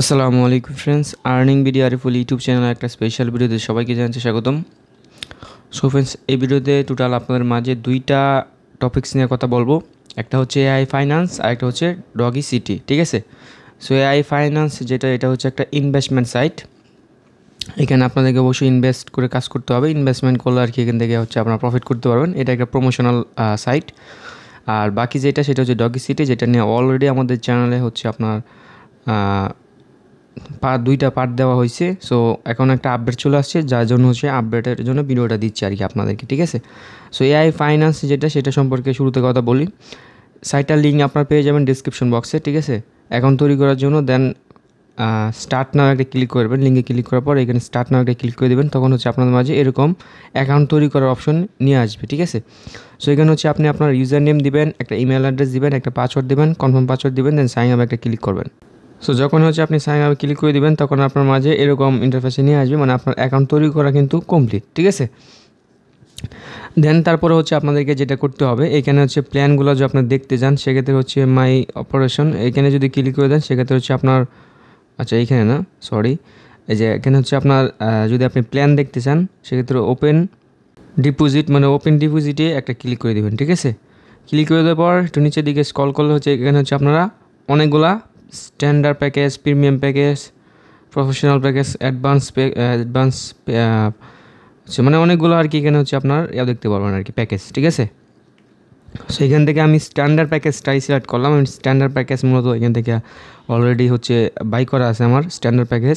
আসসালামু আলাইকুম friends earning video Ariful YouTube channel একটা স্পেশাল ভিডিওতে সবাইকে জানাচ্ছি স্বাগতম সো ফ্রেন্ডস এই ভিডিওতে টোটাল আপনাদের মাঝে দুইটা টপিক্স নিয়ে কথা বলবো একটা হচ্ছে এআই ফাইন্যান্স আর একটা হচ্ছে ডগি সিটি ঠিক আছে সো এআই ফাইন্যান্স যেটা এটা হচ্ছে একটা ইনভেস্টমেন্ট সাইট এখানে আপনাদেরকে অবশ্যই ইনভেস্ট করে কাজ করতে হবে ইনভেস্টমেন্ট করলে আর কি এখান থেকে হচ্ছে আপনারা প্রফিট করতে পারবেন এটা একটা প্রমোশনাল সাইট আর বাকি যেটা সেটা হচ্ছে ডগি সিটি যেটা নিয়ে অলরেডি আমাদের চ্যানেলে হচ্ছে আপনার পা দুইটা পার্ট দেওয়া হয়েছে সো এখন একটা আপডেট চলে আসছে যার জন্য হচ্ছে আপডেটের জন্য ভিডিওটা দিচ্ছি আর কি আপনাদেরকে ঠিক আছে সো এআই ফাইন্যান্স যেটা সেটা সম্পর্কে শুরুতে কথা বলি সাইটার লিঙ্ক আপনার পেয়ে যাবেন ডিসক্রিপশন বক্সে ঠিক আছে এখন তৈরি করার জন্য দেন স্টার্ট নাও একটা ক্লিক করবেন লিঙ্কে ক্লিক করার পর এখানে স্টার্ট নাও একটা ক্লিক করে দেবেন তখন হচ্ছে আপনাদের মাঝে এরকম অ্যাকাউন্ট তৈরি করার অপশন নিয়ে আসবে ঠিক আছে সো এখানে হচ্ছে আপনি আপনার ইউজার নেম দিবেন একটা ইমেল অ্যাড্রেস দিবেন একটা পাসওয়ার্ড দেবেন কনফার্ম পাসওয়ার্ড দিবেন দেন সাইন আপ একটা ক্লিক করবেন সো যখন হচ্ছে আপনি সাইন আপে ক্লিক করে দেবেন তখন আপনার মাঝে এরকম ইন্টারফেসে নিয়ে আসবে মানে আপনার অ্যাকাউন্ট তৈরি করা কিন্তু কমপ্লিট ঠিক আছে দেন তারপরে হচ্ছে আপনাদেরকে যেটা করতে হবে এখানে হচ্ছে প্ল্যানগুলো যদি আপনার দেখতে যান সেক্ষেত্রে হচ্ছে মাই অপারেশন এখানে যদি ক্লিক করে দেন সেক্ষেত্রে হচ্ছে আপনার আচ্ছা এইখানে না সরি এই যে এখানে হচ্ছে আপনার যদি আপনি প্ল্যান দেখতে চান সেক্ষেত্রে ওপেন ডিপোজিট মানে ওপেন ডিপোজিটে একটা ক্লিক করে দেবেন ঠিক আছে ক্লিক করে দেওয়ার পর একটু নিচের দিকে স্কল করলে হচ্ছে এখানে হচ্ছে আপনারা অনেকগুলা standard package premium package professional package advance advance মানে অনেকগুলো আর কি এখানে হচ্ছে আপনার ইয়া দেখতে পারবেন আর কি প্যাকেজ ঠিক আছে এখান থেকে আমি স্ট্যান্ডার্ড প্যাকেজটাই সিলেক্ট করলাম আমি স্ট্যান্ডার্ড প্যাকেজ মূলত এখান থেকে অলরেডি হচ্ছে বাই করা আছে আমার স্ট্যান্ডার্ড প্যাকেজ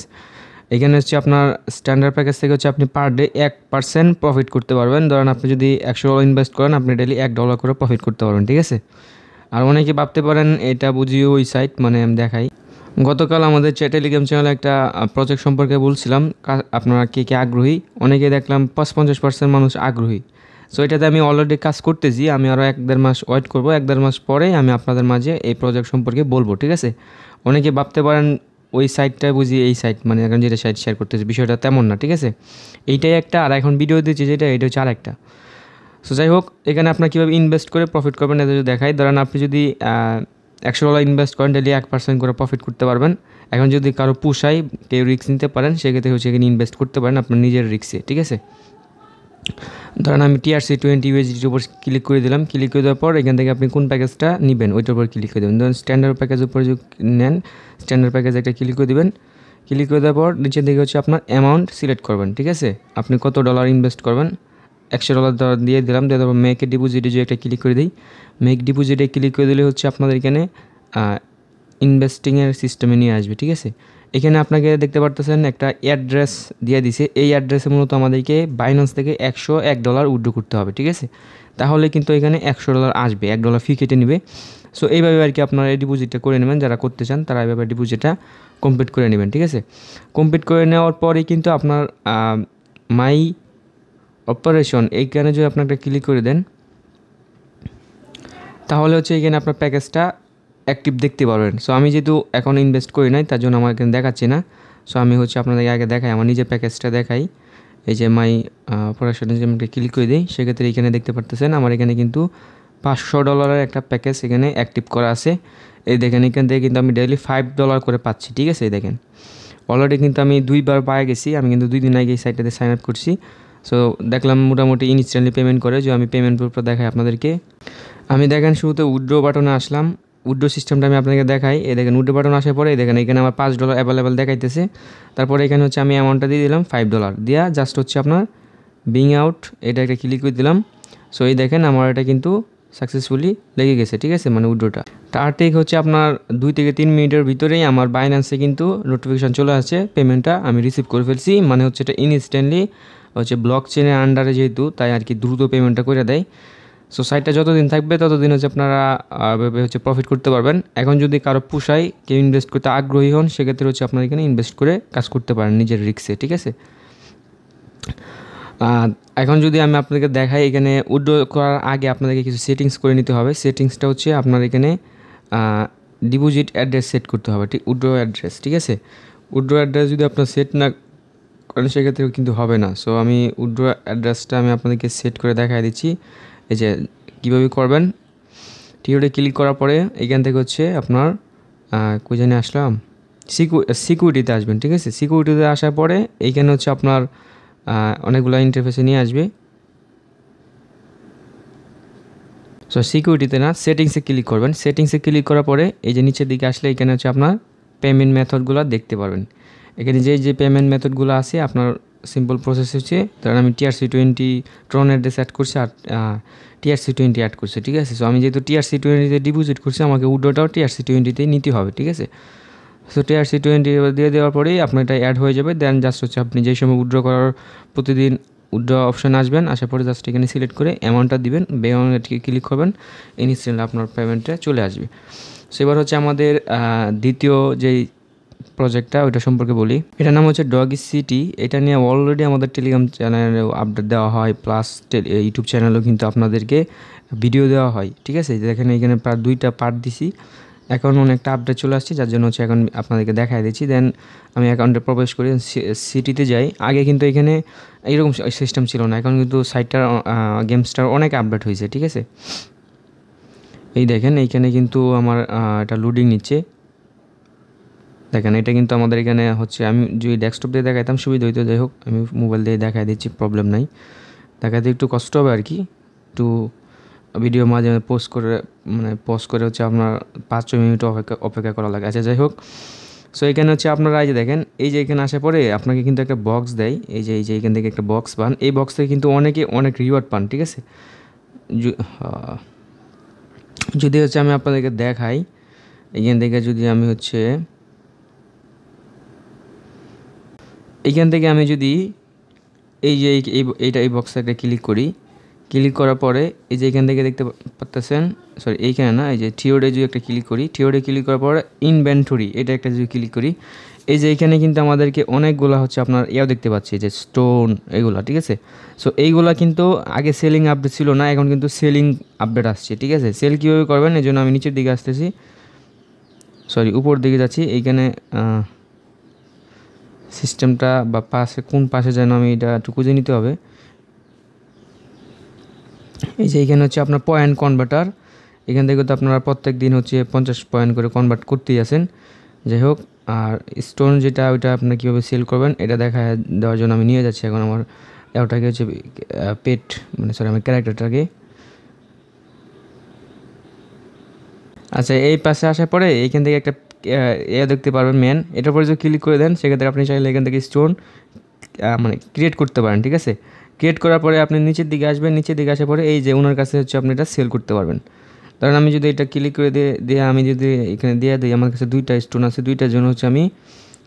এখানে হচ্ছে আপনার স্ট্যান্ডার্ড প্যাকেজ থেকে হচ্ছে আপনি পার ডে এক পার্সেন্ট প্রফিট করতে পারবেন ধরেন আপনি যদি একশো ডলার ইনভেস্ট করেন আপনি ডেলি এক ডলার করে প্রফিট করতে পারবেন ঠিক আছে আর অনেকে ভাবতে পারেন এটা বুঝি ওই সাইট মানে আমি দেখাই গতকাল আমাদের টেলিগ্রাম চ্যানেলে একটা প্রজেক্ট সম্পর্কে বলছিলাম আপনারা কে কে আগ্রহী অনেকে দেখলাম পাঁচ পঞ্চাশ পার্সেন্ট মানুষ আগ্রহী সো এটাতে আমি অলরেডি কাজ করতেছি আমি আরও এক দেড় মাস ওয়েট করব এক দেড় মাস পরে আমি আপনাদের মাঝে এই প্রজেক্ট সম্পর্কে বলবো ঠিক আছে অনেকে ভাবতে পারেন ওই সাইটটা বুঝি এই সাইট মানে এখন যেটা সাইট শেয়ার করতেছি বিষয়টা তেমন না ঠিক আছে এইটাই একটা আর এখন ভিডিও দিচ্ছি যেটা এটা হচ্ছে আর একটা সো যাই হোক এখানে আপনার কীভাবে ইনভেস্ট করে প্রফিট করবেন এটা যদি দেখাই ধরেন আপনি যদি একশো ডলার ইনভেস্ট করেন ডেলি এক পার্সেন্ট করে প্রফিট করতে পারবেন এখন যদি কারো পুষায় কেউ রিক্স নিতে পারেন সেক্ষেত্রে হচ্ছে এখানে ইনভেস্ট করতে পারেন আপনার নিজের রিক্সে ঠিক আছে ধরেন আমি টিআরসি টোয়েন্টি ইউএসডির উপর ক্লিক করে দিলাম ক্লিক করে দেওয়ার পর এখান থেকে আপনি কোন প্যাকেজটা নেবেন ওইটার উপর ক্লিক করে দেবেন ধরুন স্ট্যান্ডার্ড প্যাকেজের উপর যদি নেন স্ট্যান্ডার্ড প্যাকেজ একটা ক্লিক করে দেবেন ক্লিক করে দেওয়ার পর নিচের দিকে হচ্ছে আপনার অ্যামাউন্ট সিলেক্ট করবেন ঠিক আছে আপনি কত ডলার ইনভেস্ট করবেন একশো ডলার দিয়ে দিলাম দিয়ে তারপর মেক ডিপোজিটে যে একটা ক্লিক করে দিই মেক ডিপোজিটে ক্লিক করে দিলে হচ্ছে আপনাদের এখানে ইনভেস্টিংয়ের সিস্টেমে নিয়ে আসবে ঠিক আছে এখানে আপনাকে দেখতে পারতেছেন একটা অ্যাড্রেস দিয়ে দিছে এই অ্যাড্রেসে মূলত আমাদেরকে বাইন্যান্স থেকে একশো এক ডলার উড্ডো করতে হবে ঠিক আছে তাহলে কিন্তু এখানে একশো ডলার আসবে এক ডলার ফি কেটে নেবে সো এইভাবে আর কি আপনারা এই ডিপোজিটটা করে নেবেন যারা করতে চান তারা এইভাবে ডিপোজিটটা কমপ্লিট করে নেবেন ঠিক আছে কমপ্লিট করে নেওয়ার পরে কিন্তু আপনার মাই অপারেশন এইখানে যদি আপনি একটা ক্লিক করে দেন তাহলে হচ্ছে এখানে আপনার প্যাকেজটা অ্যাক্টিভ দেখতে পারবেন সো আমি যেহেতু এখন ইনভেস্ট করি নাই তার জন্য আমার এখানে দেখাচ্ছি না সো আমি হচ্ছে আপনাদেরকে আগে দেখাই আমার নিজের প্যাকেজটা দেখাই এই যে মাই অপারেশনে যে আমি ক্লিক করে দিই সেক্ষেত্রে এখানে দেখতে পারতেছেন আমার এখানে কিন্তু পাঁচশো ডলারের একটা প্যাকেজ এখানে অ্যাক্টিভ করা আছে এই দেখেন এখান থেকে কিন্তু আমি ডেইলি ফাইভ ডলার করে পাচ্ছি ঠিক আছে এই দেখেন অলরেডি কিন্তু আমি দুইবার পায়ে গেছি আমি কিন্তু দুই দিন আগে এই সাইটটাতে সাইন আপ করছি সো দেখলাম মোটামুটি ইনস্ট্যান্টলি পেমেন্ট করে যে আমি পেমেন্ট প্রুফটা দেখাই আপনাদেরকে আমি দেখেন শুরুতে উইড্রো বাটনে আসলাম উইড্রো সিস্টেমটা আমি আপনাকে দেখাই এই দেখেন উইড্রো বাটন আসার পরে দেখেন এখানে আমার পাঁচ ডলার অ্যাভেলেবেল দেখাইতেছে তারপরে এখানে হচ্ছে আমি অ্যামাউন্টটা দিয়ে দিলাম ফাইভ ডলার দিয়া জাস্ট হচ্ছে আপনার বিং আউট এটা একটা ক্লিক করে দিলাম সো এই দেখেন আমার এটা কিন্তু সাকসেসফুলি লেগে গেছে ঠিক আছে মানে উইড্রোটা তার ঠিক হচ্ছে আপনার দুই থেকে তিন মিনিটের ভিতরেই আমার বাইন্যান্সে কিন্তু নোটিফিকেশান চলে আসছে পেমেন্টটা আমি রিসিভ করে ফেলছি মানে হচ্ছে এটা ইনস্ট্যান্টলি হচ্ছে ব্লক চেনের আন্ডারে যেহেতু তাই আর কি দ্রুত পেমেন্টটা করে দেয় সো সাইটটা যতদিন থাকবে ততদিন হচ্ছে আপনারা হচ্ছে প্রফিট করতে পারবেন এখন যদি কারো পোষায় কেউ ইনভেস্ট করতে আগ্রহী হন সেক্ষেত্রে হচ্ছে আপনারা এখানে ইনভেস্ট করে কাজ করতে পারেন নিজের রিক্সে ঠিক আছে এখন যদি আমি আপনাদেরকে দেখাই এখানে উইড্রো করার আগে আপনাদেরকে কিছু সেটিংস করে নিতে হবে সেটিংসটা হচ্ছে আপনার এখানে ডিপোজিট অ্যাড্রেস সেট করতে হবে ঠিক উইড্রো অ্যাড্রেস ঠিক আছে উইড্রো অ্যাড্রেস যদি আপনার সেট না তাহলে সেক্ষেত্রেও কিন্তু হবে না সো আমি উড্রো অ্যাড্রেসটা আমি আপনাদেরকে সেট করে দেখায় দিচ্ছি এই যে কীভাবে করবেন টিওটে ক্লিক করার পরে এখান থেকে হচ্ছে আপনার কোজানে আসলাম সিকু সিকিউরিটিতে আসবেন ঠিক আছে সিকিউরিটিতে আসার পরে এইখানে হচ্ছে আপনার অনেকগুলো ইন্টারফেসে নিয়ে আসবে সো সিকিউরিটিতে না সেটিংসে ক্লিক করবেন সেটিংসে ক্লিক করার পরে এই যে নিচের দিকে আসলে এখানে হচ্ছে আপনার পেমেন্ট মেথডগুলো দেখতে পারবেন এখানে যে যে পেমেন্ট মেথডগুলো আছে আপনার সিম্পল প্রসেস হচ্ছে ধরেন আমি TRC twenty Tron address add করছি আর টিআরসি টোয়েন্টি অ্যাড করছি ঠিক আছে সো আমি যেহেতু টিআরসি টোয়েন্টিতে ডিপোজিট করছি আমাকে উডোটাও টিআরসি টোয়েন্টিতে নিতে হবে ঠিক আছে সো টিআরসি টোয়েন্টি দিয়ে দেওয়ার পরেই আপনার এটা অ্যাড হয়ে যাবে দেন জাস্ট হচ্ছে আপনি যেই সময় উইড্র করার প্রতিদিন উইড্র অপশন আসবেন আসার পরে জাস্ট এখানে সিলেক্ট করে অ্যামাউন্টটা দিবেন বেমাউন্টকে ক্লিক করবেন ইনস্ট্যান্ট আপনার পেমেন্টটা চলে আসবে সো এবার হচ্ছে আমাদের দ্বিতীয় যেই প্রজেক্টটা ওইটা সম্পর্কে বলি এটার নাম হচ্ছে ডগ সিটি এটা নিয়ে অলরেডি আমাদের টেলিগ্রাম চ্যানেলে আপডেট দেওয়া হয় প্লাস ইউটিউব চ্যানেলেও কিন্তু আপনাদেরকে ভিডিও দেওয়া হয় ঠিক আছে দেখেন এখানে প্রায় দুইটা পার্ট দিছি এখন অনেকটা আপডেট চলে আসছে যার জন্য হচ্ছে এখন আপনাদেরকে দেখাই দিচ্ছি দেন আমি অ্যাকাউন্টে প্রবেশ করি সিটিতে যাই আগে কিন্তু এখানে এইরকম সিস্টেম ছিল না এখন কিন্তু সাইটটার গেমসটার অনেক আপডেট হয়েছে ঠিক আছে এই দেখেন এইখানে কিন্তু আমার এটা লোডিং নিচ্ছে দেখেন এটা কিন্তু আমাদের এখানে হচ্ছে আমি যদি ডেস্কটপ দিয়ে দেখাইতাম সুবিধা হইতো যাই হোক আমি মোবাইল দিয়ে দেখাই দিচ্ছি প্রবলেম নাই দেখাতে একটু কষ্ট হবে আর কি একটু ভিডিও মাঝে মাঝে পোস্ট করে মানে পোস্ট করে হচ্ছে আপনার পাঁচ ছ মিনিট অপেক্ষা অপেক্ষা করা লাগে আচ্ছা যাই হোক সো এখানে হচ্ছে আপনারা এই যে দেখেন এই যে এখানে আসার পরে আপনাকে কিন্তু একটা বক্স দেয় এই যে এই যে এখান থেকে একটা বক্স পান এই বক্স থেকে কিন্তু অনেকে অনেক রিওয়ার্ড পান ঠিক আছে যদি হচ্ছে আমি আপনাদেরকে দেখাই এখান থেকে যদি আমি হচ্ছে এইখান থেকে আমি যদি এই যে এইটা এই বক্সে একটা ক্লিক করি ক্লিক করার পরে এই যে এখান থেকে দেখতে পারতেছেন সরি এইখানে না এই যে থিওডে যদি একটা ক্লিক করি থিওডে ক্লিক করার পরে ইনভেন্টরি এটা একটা যদি ক্লিক করি এই যে এখানে কিন্তু আমাদেরকে অনেকগুলো হচ্ছে আপনার ইয়াও দেখতে পাচ্ছি যে স্টোন এগুলো ঠিক আছে সো এইগুলো কিন্তু আগে সেলিং আপডেট ছিল না এখন কিন্তু সেলিং আপডেট আসছে ঠিক আছে সেল কীভাবে করবেন এই জন্য আমি নিচের দিকে আসতেছি সরি উপর দিকে যাচ্ছি এইখানে সিস্টেমটা বা পাশে কোন পাশে যেন আমি এটা একটু খুঁজে নিতে হবে এই যে এখানে হচ্ছে আপনার পয়েন্ট কনভার্টার এখান থেকে তো আপনারা প্রত্যেক দিন হচ্ছে পঞ্চাশ পয়েন্ট করে কনভার্ট করতেই আছেন যাই হোক আর স্টোন যেটা ওইটা আপনার কীভাবে সেল করবেন এটা দেখা দেওয়ার জন্য আমি নিয়ে যাচ্ছি এখন আমার ওটাকে হচ্ছে পেট মানে সরি আমার ক্যারেক্টারটাকে আচ্ছা এই পাশে আসার পরে এইখান থেকে একটা এ দেখতে পারবেন মেন এটার উপরে যদি ক্লিক করে দেন সেক্ষেত্রে আপনি চাইলে এখান থেকে স্টোন মানে ক্রিয়েট করতে পারেন ঠিক আছে ক্রিয়েট করার পরে আপনি নিচের দিকে আসবেন নিচের দিকে আসার পরে এই যে ওনার কাছে হচ্ছে আপনি এটা সেল করতে পারবেন কারণ আমি যদি এটা ক্লিক করে দিয়ে দিয়ে আমি যদি এখানে দিয়ে দিই আমার কাছে দুইটা স্টোন আছে দুইটার জন্য হচ্ছে আমি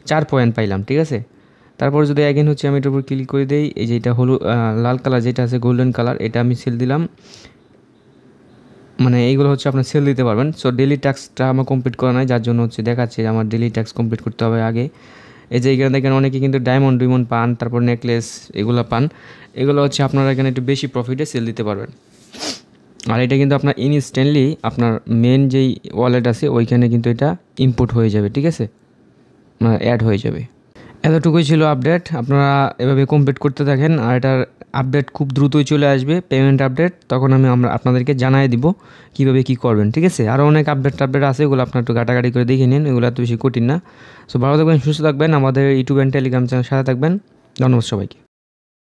চার পয়েন্ট পাইলাম ঠিক আছে তারপর যদি অ্যাগেন হচ্ছে আমি এটার উপর ক্লিক করে দিই এই যে এটা হলুদ লাল কালার যেটা আছে গোল্ডেন কালার এটা আমি সেল দিলাম মানে এইগুলো হচ্ছে আপনার সেল দিতে পারবেন সো ডেলি ট্যাক্সটা আমার কমপ্লিট করা নাই যার জন্য হচ্ছে দেখাচ্ছে আমার ডেলি ট্যাক্স কমপ্লিট করতে হবে আগে এই যে এখানে দেখেন অনেকে কিন্তু ডায়মন্ড ডুইমন্ড পান তারপর নেকলেস এগুলো পান এগুলো হচ্ছে আপনারা এখানে একটু বেশি প্রফিটে সেল দিতে পারবেন আর এটা কিন্তু আপনার ইনস্ট্যান্টলি আপনার মেন যেই ওয়ালেট আছে ওইখানে কিন্তু এটা ইম্পোর্ট হয়ে যাবে ঠিক আছে মানে অ্যাড হয়ে যাবে এতটুকুই ছিল আপডেট আপনারা এভাবে কমপ্লিট করতে থাকেন আর এটার আপডেট খুব দ্রুতই চলে আসবে পেমেন্ট আপডেট তখন আমি আমরা আপনাদেরকে জানাই দিব কীভাবে কী করবেন ঠিক আছে আরও অনেক আপডেট টাপডেট আছে এগুলো আপনার একটু ঘাটাঘাটি করে দেখে নিন এগুলো এত বেশি কঠিন না সো ভালো থাকবেন সুস্থ থাকবেন আমাদের ইউটিউব অ্যান্ড টেলিগ্রাম চ্যানেল সাথে থাকবেন ধন্যবাদ সবাইকে